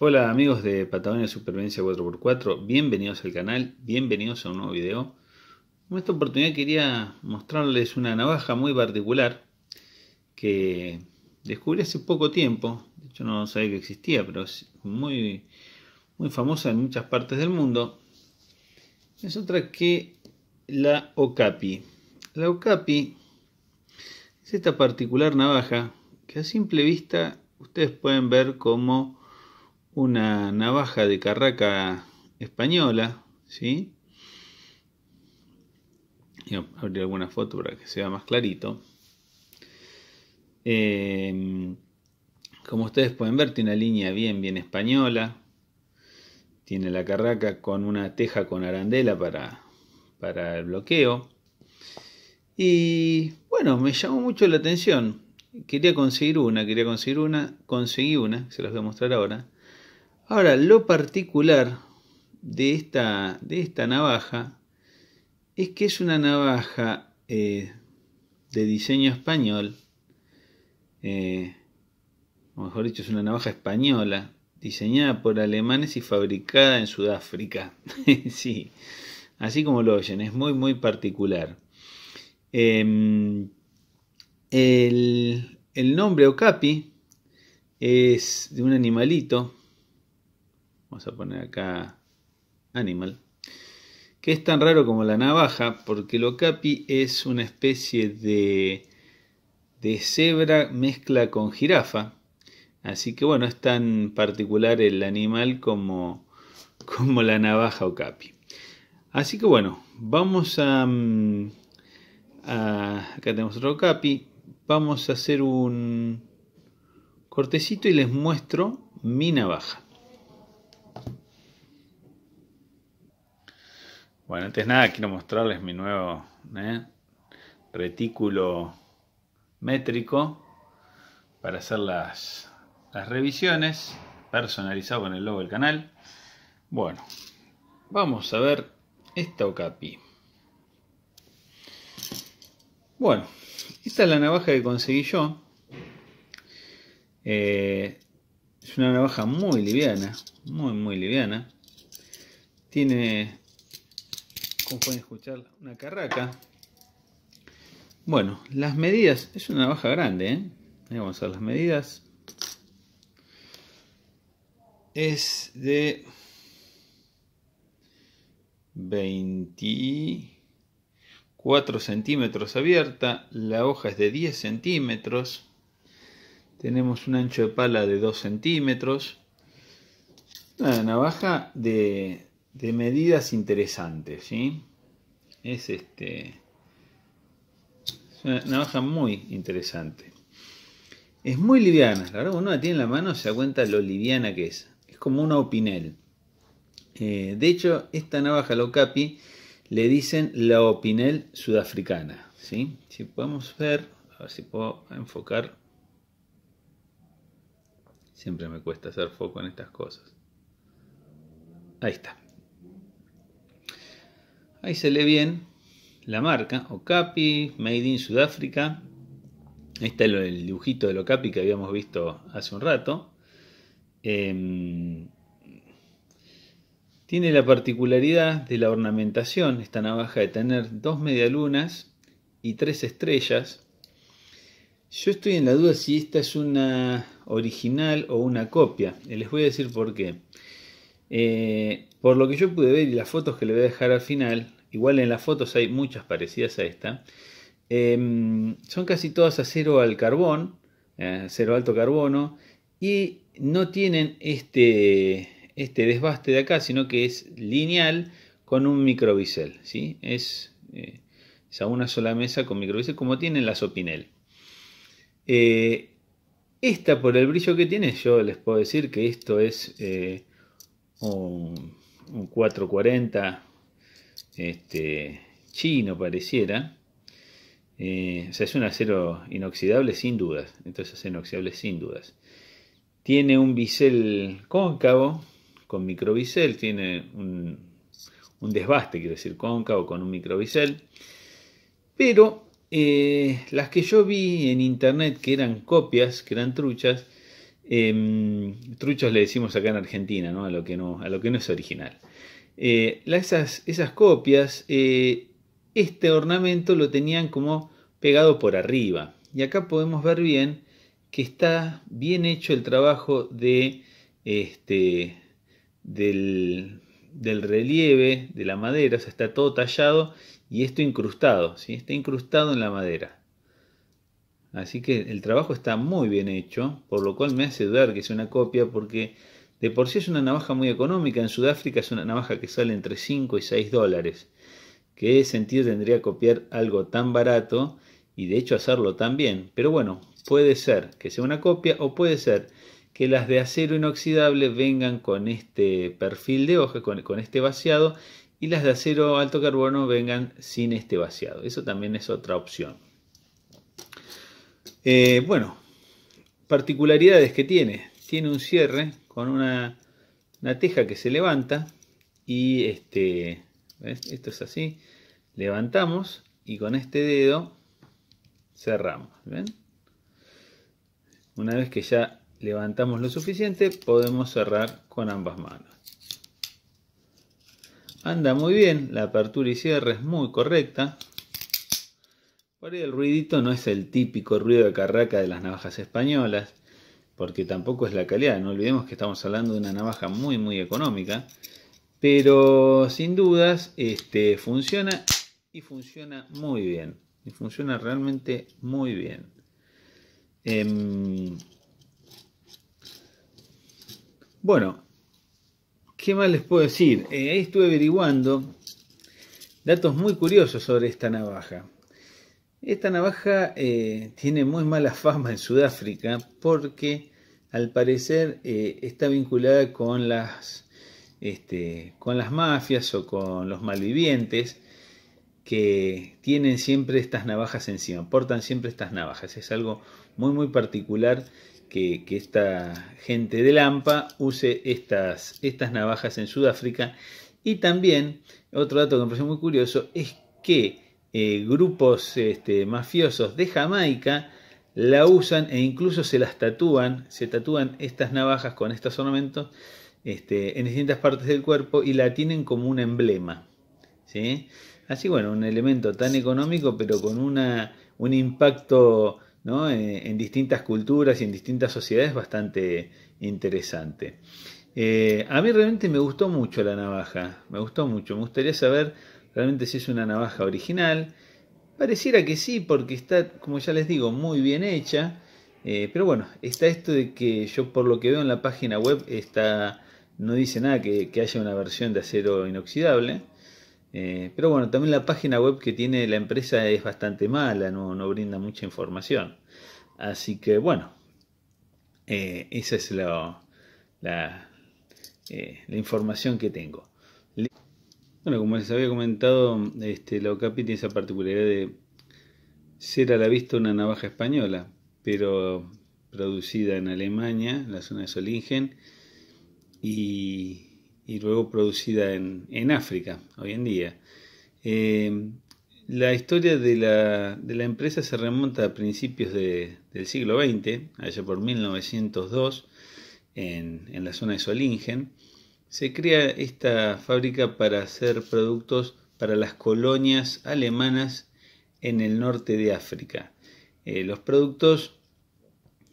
Hola amigos de Patagonia Supervivencia 4x4, bienvenidos al canal, bienvenidos a un nuevo video. En esta oportunidad quería mostrarles una navaja muy particular que descubrí hace poco tiempo, de hecho no sabía que existía, pero es muy, muy famosa en muchas partes del mundo. Es otra que la Okapi. La Okapi es esta particular navaja que a simple vista ustedes pueden ver como una navaja de carraca española, ¿sí? a abrir alguna foto para que sea más clarito. Em, como ustedes pueden ver, tiene una línea bien, bien española. Tiene la carraca con una teja con arandela para, para el bloqueo. Y bueno, me llamó mucho la atención. Quería conseguir una, quería conseguir una, conseguí una, se las voy a mostrar ahora. Ahora, lo particular de esta, de esta navaja es que es una navaja eh, de diseño español, eh, o mejor dicho, es una navaja española, diseñada por alemanes y fabricada en Sudáfrica. sí, así como lo oyen, es muy, muy particular. Em, el, el nombre Okapi es de un animalito vamos a poner acá animal, que es tan raro como la navaja, porque el okapi es una especie de, de cebra mezcla con jirafa. Así que bueno, es tan particular el animal como, como la navaja okapi. Así que bueno, vamos a, mm, Acá tenemos otro okapi. Vamos a hacer un cortecito y les muestro mi navaja. Bueno, antes nada quiero mostrarles mi nuevo ¿eh? retículo métrico para hacer las, revisiones personalizado con el logo del canal. Bueno, vamos a ver esta Okapi. Bueno, esta es la navaja que conseguí yo. Eh, es una navaja muy liviana, muy muy liviana. Tiene como pueden escuchar, una carraca. Bueno, las medidas, es una navaja grande, ¿eh? vamos a las medidas. Es de 24 centímetros abierta, la hoja es de 10 centímetros, tenemos un ancho de pala de 2 centímetros, una navaja de, de medidas interesantes, ¿sí? Es este una navaja muy interesante. Es muy liviana, la verdad, uno la tiene en la mano se da cuenta lo liviana que es. Es como una opinel. Eh, de hecho, esta navaja Locapi le dicen la opinel sudafricana, ¿sí? Si podemos ver, a ver si puedo enfocar. Siempre me cuesta hacer foco en estas cosas. Ahí está. Ahí se lee bien la marca, Okapi, Made in Sudáfrica. Este es el, dibujito del Okapi que habíamos visto hace un rato. Em, tiene la particularidad de la ornamentación, esta navaja, de tener dos medialunas y tres estrellas. Yo estoy en la duda si esta es una original o una copia. Les voy a decir por qué. Eh, por lo que yo pude ver y las fotos que le voy a dejar al final, igual en las fotos hay muchas parecidas a esta, em, son casi todas acero al carbón, Acero eh, alto carbono, y no tienen este, este desbaste de acá, sino que es lineal con un microbisel. ¿sí? Es, eh, es, a una sola mesa con microbisel, como tienen las Opinel. esta, por el brillo que tiene, yo les puedo decir que esto es un, 440 este, chino pareciera. Eh, o sea, es un acero inoxidable sin dudas. Entonces, es inoxidable sin dudas. Tiene un bisel cóncavo con microbisel. Tiene un, desbaste, quiero decir, cóncavo con un microbisel. Pero eh, las que yo vi en internet que eran copias, que eran truchas, Em, truchos le decimos acá en Argentina, ¿no? A lo que no, es original. Eh, esas, copias, eh, este ornamento lo tenían como pegado por arriba. Y acá podemos ver bien que está bien hecho el trabajo de, este, del, relieve de la madera, está todo tallado y esto incrustado, ¿sí? está incrustado en la madera. Así que el trabajo está muy bien hecho, por lo cual me hace dudar que sea una copia porque de por sí es una navaja muy económica. En Sudáfrica es una navaja que sale entre 5 y 6 dólares. ¿Qué sentido tendría copiar algo tan barato y de hecho hacerlo tan bien? Pero bueno, puede ser que sea una copia o puede ser que las de acero inoxidable vengan con este perfil de hoja, con, con este vaciado y las de acero alto carbono vengan sin este vaciado. Eso también es otra opción. Eh, bueno, particularidades que tiene. Tiene un cierre con una, teja que se levanta y este, esto es así. Levantamos y con este dedo cerramos. Una vez que ya levantamos lo suficiente, podemos cerrar con ambas manos. Anda muy bien, la apertura y cierre es muy correcta. Por ahí el ruidito no es el típico ruido de carraca de las navajas españolas, porque tampoco es la calidad. No olvidemos que estamos hablando de una navaja muy, muy económica. Pero sin dudas, este, funciona y funciona muy bien. Y funciona realmente muy bien. Em, bueno, ¿qué más les puedo decir? Eh, ahí estuve averiguando datos muy curiosos sobre esta navaja. Esta navaja eh, tiene muy mala fama en Sudáfrica porque al parecer eh, está vinculada con las, este, con las mafias o con los malvivientes que tienen siempre estas navajas encima, portan siempre estas navajas. Es algo muy muy particular que, esta gente de Lampa use estas, estas navajas en Sudáfrica. Y también, otro dato que me parece muy curioso, es que eh, grupos este, mafiosos de Jamaica la usan e incluso se las tatúan, se tatúan estas navajas con estos ornamentos este, en distintas partes del cuerpo y la tienen como un emblema. Así bueno, un elemento tan económico pero con una, un impacto eh, en, distintas culturas y en distintas sociedades bastante interesante. Eh, a mí realmente me gustó mucho la navaja, me gustó mucho, me gustaría saber realmente si es una navaja original. Pareciera que sí, porque está, como ya les digo, muy bien hecha. Eh, pero bueno, está esto de que yo por lo que veo en la página web está, no dice nada que, haya una versión de acero inoxidable. Eh, pero bueno, también la página web que tiene la empresa es bastante mala, no, no brinda mucha información. Así que bueno, eh, esa es la, la información que tengo. Bueno, como les había comentado, este, la tiene esa particularidad de ser a la vista una navaja española, pero producida en Alemania, en la zona de Solingen, y, luego producida en, África, hoy en día. Eh, la historia de la, empresa se remonta a principios del siglo XX, allá por 1902, en, en la zona de Solingen se crea esta fábrica para hacer productos para las colonias alemanas en el norte de África. Eh, los productos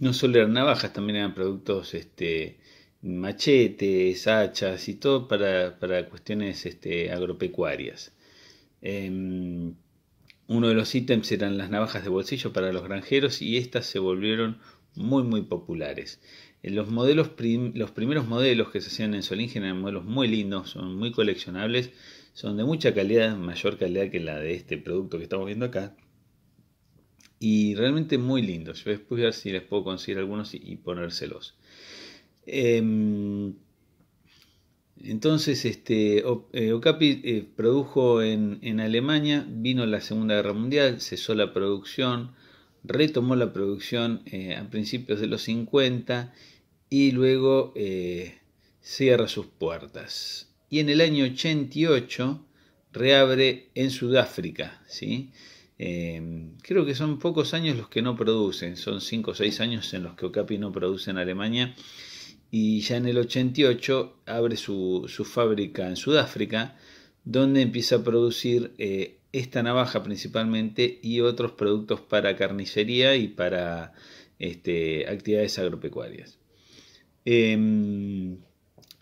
no solo eran navajas, también eran productos este, machetes, hachas y todo para, para cuestiones este, agropecuarias. Em, uno de los ítems eran las navajas de bolsillo para los granjeros y estas se volvieron muy muy populares. Eh, los, modelos los primeros modelos que se hacían en Solingen eran modelos muy lindos, son muy coleccionables, son de mucha calidad, mayor calidad que la de este producto que estamos viendo acá. Y realmente muy lindos. Yo después voy a ver si les puedo conseguir algunos y, ponérselos. Em, entonces, este, eh, eh, produjo en, en, Alemania, vino la Segunda Guerra Mundial, cesó la producción, retomó la producción eh, a principios de los 50 y luego eh, cierra sus puertas. Y en el año 88 reabre en Sudáfrica. ¿sí? Eh, creo que son pocos años los que no producen, son 5 o 6 años en los que Okapi no produce en Alemania. Y ya en el 88 abre su, su fábrica en Sudáfrica, donde empieza a producir esta navaja principalmente y otros productos para carnicería y para este, actividades agropecuarias. Em,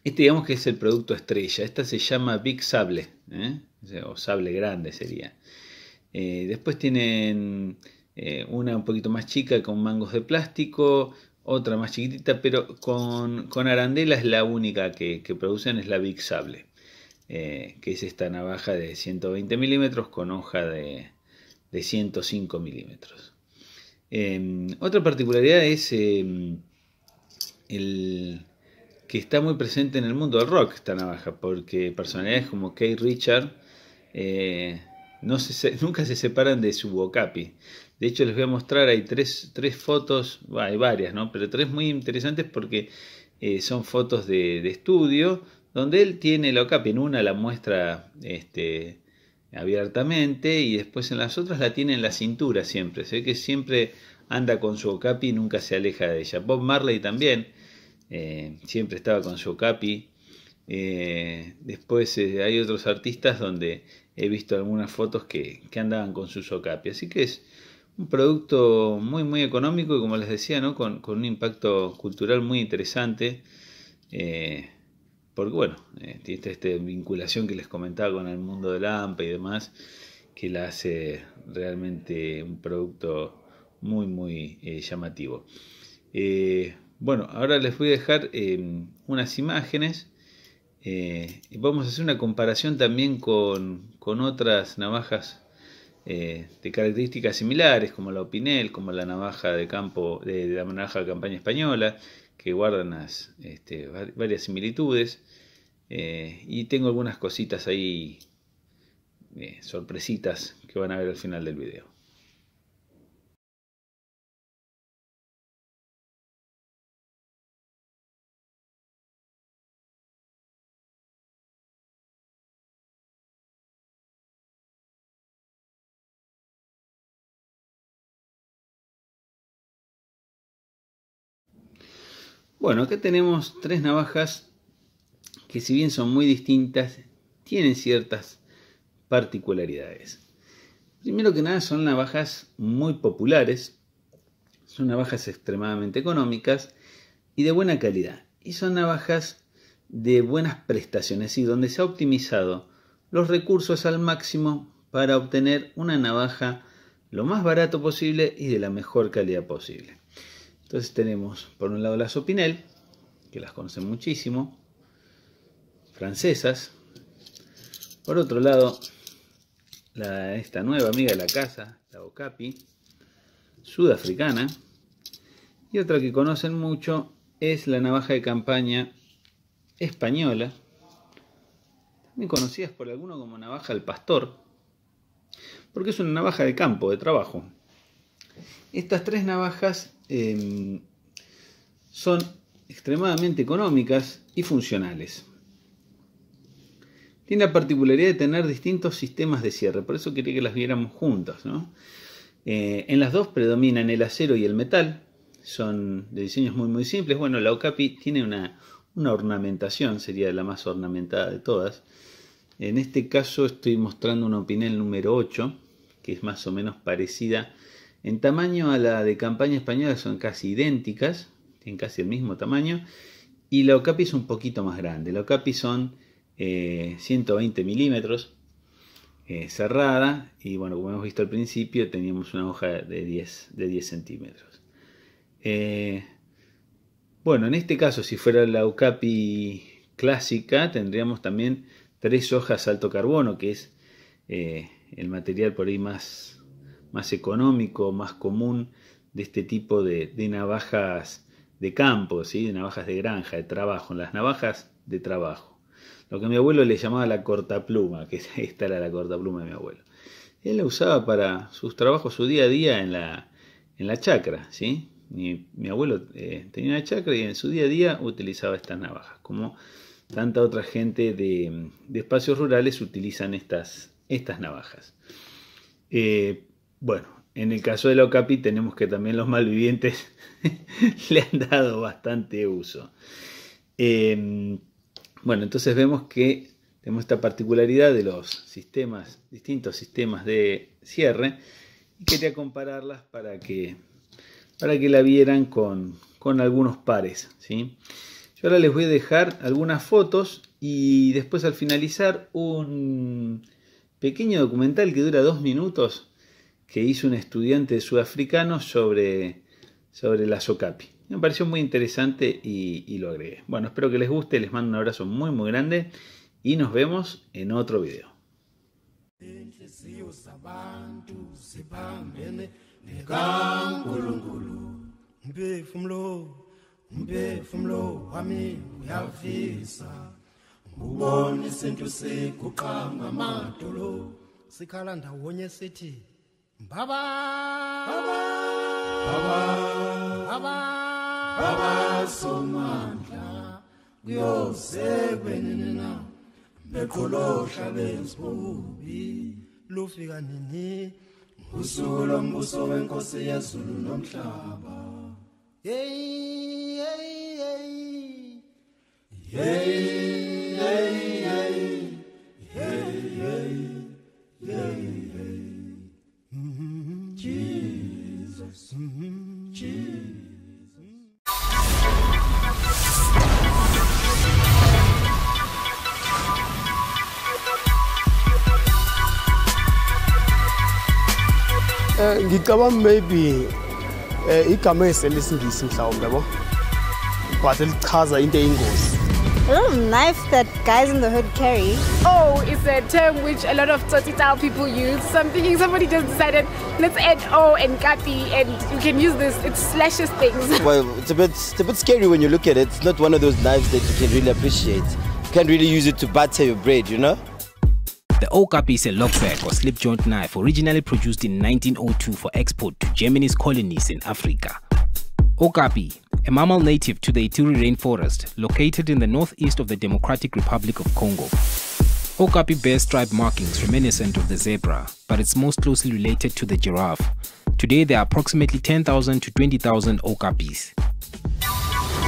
este digamos que es el producto estrella, esta se llama Big Sable, ¿eh? o sable grande sería. Eh, después tienen eh, una un poquito más chica con mangos de plástico, otra más chiquitita, pero con, con es la única que, que producen es la Big Sable. Eh, que es esta navaja de 120 milímetros con hoja de, 105 milímetros. Em, otra particularidad es em, que está muy presente en el mundo del rock esta navaja, porque personalidades como Kate Richard eh, nunca se separan de su bocapi. De hecho, les voy a mostrar, hay tres, tres fotos, hay varias, ¿no? pero tres muy interesantes porque eh, son fotos de estudio donde él tiene la en una la muestra este, abiertamente y después en las otras la tiene en la cintura siempre. Se ve que siempre anda con su Ocapi y nunca se aleja de ella. Bob Marley también eh, siempre estaba con su okapi. Eh, después eh, hay otros artistas donde he visto algunas fotos que, andaban con sus okapi. Así que es un producto muy muy económico y como les decía, ¿no? con, un impacto cultural muy interesante porque bueno, eh, tiene esta vinculación que les comentaba con el mundo del AMPA y demás, que la hace realmente un producto muy, muy eh, llamativo. Eh, bueno, ahora les voy a dejar em, unas imágenes. y vamos a hacer una comparación también con, otras navajas de características similares, como la Opinel, como la navaja de campo, de, la navaja de campaña española, que guardan este, varias similitudes. Eh, y tengo algunas cositas ahí, eh, sorpresitas, que van a ver al final del video. Bueno, acá tenemos tres navajas que si bien son muy distintas, tienen ciertas particularidades. Primero que nada son navajas muy populares, son navajas extremadamente económicas y de buena calidad. Y son navajas de buenas prestaciones y donde se ha optimizado los recursos al máximo para obtener una navaja lo más barato posible y de la mejor calidad posible. Entonces tenemos por un lado las Opinel, que las conocen muchísimo, francesas. Por otro lado, esta nueva amiga de la casa, la Ocapi, sudafricana. Y otra que conocen mucho es la navaja de campaña española, también conocidas por alguno como navaja el pastor, porque es una navaja de campo, de trabajo. Estas tres navajas Em, son extremadamente económicas y funcionales. Tiene la particularidad de tener distintos sistemas de cierre, por eso quería que las viéramos juntas. Eh, en las dos predominan el acero y el metal, son de diseños muy muy simples. Bueno, la Okapi tiene una, una ornamentación, sería la más ornamentada de todas. En este caso estoy mostrando una Opinel número 8, que es más o menos parecida a en tamaño a la de campaña española son casi idénticas, tienen casi el mismo tamaño, y la Ocapi es un poquito más grande. La Ocapi son 120 eh, milímetros, eh, cerrada, y bueno, como hemos visto al principio, teníamos una hoja de 10, de 10 centímetros. Eh, bueno, en este caso, si fuera la Ocapi clásica, tendríamos también tres hojas alto carbono, que es el material por ahí más más económico, más común de este tipo de, navajas de campo, ¿sí? de navajas de granja, de trabajo, en las navajas de trabajo. Lo que mi abuelo le llamaba la cortapluma, que esta era la cortapluma de mi abuelo. Él la usaba para sus trabajos, su día a día en la, chacra. ¿sí? Mi, abuelo eh, tenía una chacra y en su día a día utilizaba estas navajas, como tanta otra gente de, espacios rurales utilizan estas, estas navajas. Eh, bueno, en el caso de la OCAPI tenemos que también los malvivientes le han dado bastante uso. Em, bueno, entonces vemos que tenemos esta particularidad de los sistemas, distintos sistemas de cierre, y quería compararlas para que, para que la vieran con, algunos pares. Yo ahora les voy a dejar algunas fotos y después al finalizar un pequeño documental que dura dos minutos que hizo un estudiante sudafricano sobre, sobre la SOCAPI. Me pareció muy interesante y, lo agregué. Bueno, espero que les guste, les mando un abrazo muy muy grande y nos vemos en otro video. Bye bye. Baba. Baba. Baba somandla. Kuyosebenina. Beqolosha bezibubi. Lufika nini? Usuku lombuso wenkosi yezulu nomhlaba. Hey hey hey. Hey ngicabanga maybe um igama eselesingisi mhlawumbe yabo but elichaza into eyingozi A little knife that guys in the hood carry. Oh, it's a term which a lot of Tsotital people use. So I'm thinking somebody just decided, let's add O and Kati and you can use this. It slashes things. Well, it's a, bit, it's a bit scary when you look at it. It's not one of those knives that you can really appreciate. You can't really use it to butter your bread, you know? The okapi is a lockback or slip joint knife originally produced in 1902 for export to Germany's colonies in Africa. Okapi, a mammal native to the Ituri rainforest located in the northeast of the Democratic Republic of Congo. Okapi bears stripe markings reminiscent of the zebra, but it's most closely related to the giraffe. Today there are approximately 10,000 to 20,000 okapis.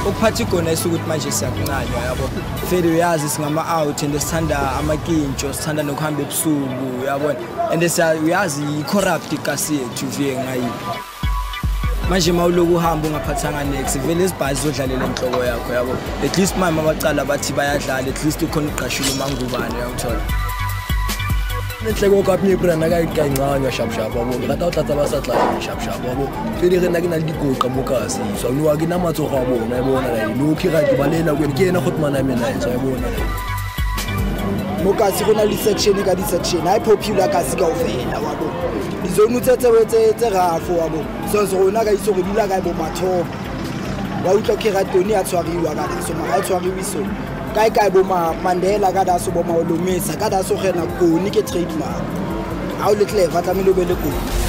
ukuphatha igona esukuthi manje siyakunqanywa yabo vele uyazi singama-out and sithanda amakintsho sithanda nokuhamba ebusuku uyabona and uyazi yi-corrupt ikasi yethu vike ngayibi manje uma uloku uhambe ungaphathanga nex vele isibhazi zodlalela inhloko yakho yabo at least mami abacala bathi bayadlala at least ukhona uqashile umangubane uyawuthola letlego ka me prana ka ka nganya shap shap wa bo ga tla tla tsaba sa tla shap shap wa bo pele re na ke na le dikoqa mo kase so no wa ke na matso ga bona e bona la no ke ga ke balela go ke ena go tmana me na so e bona mo kase go na le section ka di section ha popular ka se ka o fela wa bo di zone tsa tsa wetse tsa rafo wa bo so so rona ka itse go dilaka e bo mathomo wa utlo ke ga tone ya tswariwa ka so mo ga tswariwa so kae kae bo mandela ka da so bo maolomisa ka da so gena koni ke trademark ga o le clever tlamehile o be le koni